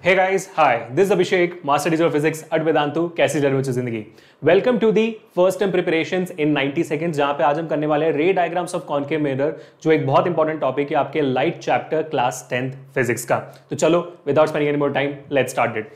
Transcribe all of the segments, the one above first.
Hey guys, hi, this is Abhishek, Master Teacher of Physics at Vedantu, कैसे है जिंदगी welcome to the first time preparation in 90 seconds जहां पे आज हम करने वाले हैं रे डायग्राम्स ऑफ कॉन्केव जो एक बहुत इंपॉर्टेंट टॉपिक है आपके light chapter class tenth physics का तो चलो without spending any more time let start it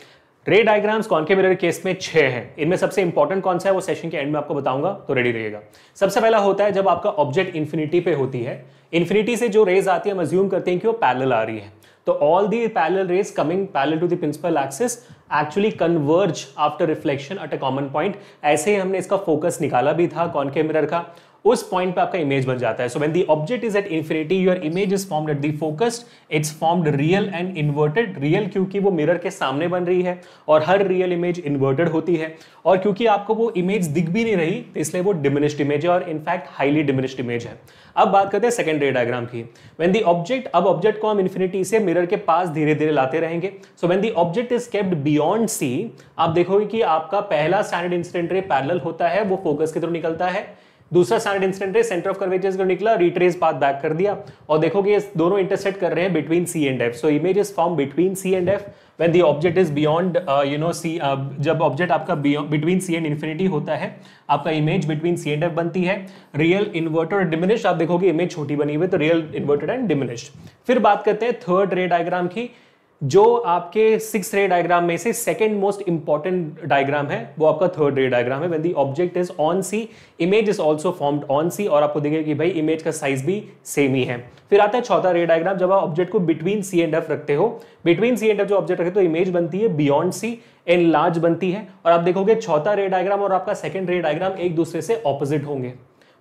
ray diagrams concave mirror case में छह हैं इनमें सबसे इंपॉर्टेंट कौन सा है वो सेशन के एंड में आपको बताऊंगा तो रेडी रहिएगा सबसे पहला होता है जब आपका ऑब्जेक्ट इन्फिनिटी पे होती है इन्फिनिटी से जो रेज आती है हम अज्यूम करते हैं कि वो पैरल आ रही है तो all the parallel rays coming parallel to the principal axis actually converge after reflection at a common point ऐसे ही हमने इसका फोकस निकाला भी था कॉनकेव मिरर का उस पॉइंट पे आपका इमेज बन जाता है so when the object is at infinity your image is form at the focused it's formed real and inverted real क्योंकि वो मिरर के सामने बन रही है और हर रियल इमेज इन्वर्टेड होती है और क्योंकि आपको वो इमेज दिख भी नहीं रही इसलिए वो डिमिनिस्ड इमेज है और इनफैक्ट हाईली डिमिनिस्ड इमेज है अब बात करते हैं सेकेंड डायग्राम की वेन दी ऑब्जेक्ट अब ऑब्जेक्ट को हम इन्फिनिटी से मिरर के पास धीरे धीरे लाते रहेंगे so when the object is kept beyond C आप देखोगे कि आपका पहला स्टैंडर्ड इंसिडेंट रे पैरल होता है वो फोकस के थ्रू निकलता है दूसरा सैंड incident ray centre of curvature का निकला रिट्रेस पाथ बैक कर दिया और देखो कि ये दोनों इंटरसेक्ट कर रहे हैं between C and F so image is form between C and F when the object is beyond you know C जब ऑब्जेक्ट आपका बिटवीन सी एंड इन्फिनिटी होता है आपका image between C and F बनती है रियल इन्वर्टेड डिमिनिश आप देखोगे image छोटी बनी हुई तो रियल इन्वर्टेड एंड डिमिनिश फिर बात करते हैं थर्ड रे डायग्राम की जो आपके सिक्स रे डायग्राम में से सेकेंड मोस्ट इंपॉर्टेंट डायग्राम है वो आपका थर्ड रे डायग्राम है when the object is on C image is also formed on C और आपको दिखेगा कि भाई इमेज का साइज भी सेम ही है फिर आता है चौथा रे डायग्राम जब आप ऑब्जेक्ट को बिटवीन सी एंड एफ रखते हो बिटवीन सी एंड एफ जो ऑब्जेक्ट रखे तो इमेज बनती है बियॉन्ड सी एंड लार्ज बनती है और आप देखोगे चौथा रे डायग्राम और आपका सेकेंड रे डायग्राम एक दूसरे से ऑपोजिट होंगे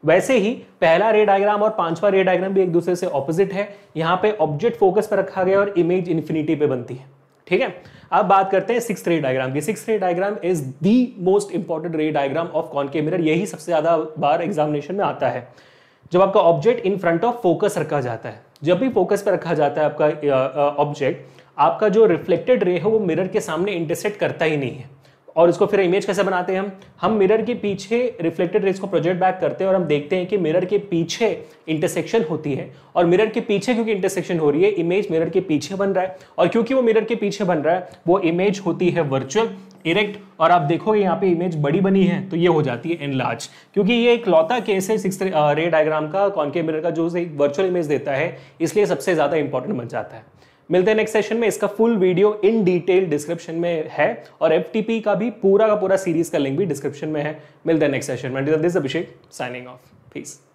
वैसे ही पहला रे डायग्राम और पांचवा रे डायग्राम भी एक दूसरे से ऑपोजिट है यहां पे ऑब्जेक्ट फोकस पर रखा गया और इमेज इन्फिनिटी पे बनती है ठीक है अब बात करते हैं सिक्स रे डायग्राम की six ray diagram is the most important ray diagram of के मिरर यही सबसे ज्यादा बार एग्जामिनेशन में आता है जब आपका object in front of focus रखा जाता है जब भी फोकस पर रखा जाता है आपका ऑब्जेक्ट आपका जो रिफ्लेक्टेड रे है वो मिरर के सामने इंटरसेट करता ही नहीं है और उसको फिर इमेज कैसे बनाते हैं हम हम मिरर के पीछे रिफ्लेक्टेड रेस को प्रोजेक्ट बैक करते हैं और हम देखते हैं कि मिरर के पीछे इंटरसेक्शन होती है और मिरर के पीछे क्योंकि इंटरसेक्शन हो रही है इमेज मिरर के पीछे बन रहा है और क्योंकि वो मिरर के पीछे बन रहा है वो इमेज होती है वर्चुअल इरेक्ट और आप देखोगे यहाँ पे इमेज बड़ी बनी है तो ये हो जाती है एन लार्ज क्योंकि ये एक लौता केस है सिक्स रे डायग्राम का कॉन्के मिरर का जो एक वर्चुअल इमेज देता है इसलिए सबसे ज़्यादा इंपॉर्टेंट बन जाता है मिलते हैं नेक्स्ट सेशन में इसका full video in detail description में है और एफ का भी पूरा का पूरा सीरीज का लिंक भी डिस्क्रिप्शन में है मिलते हैं नेक्स्ट सेशन में this Abhishek signing off please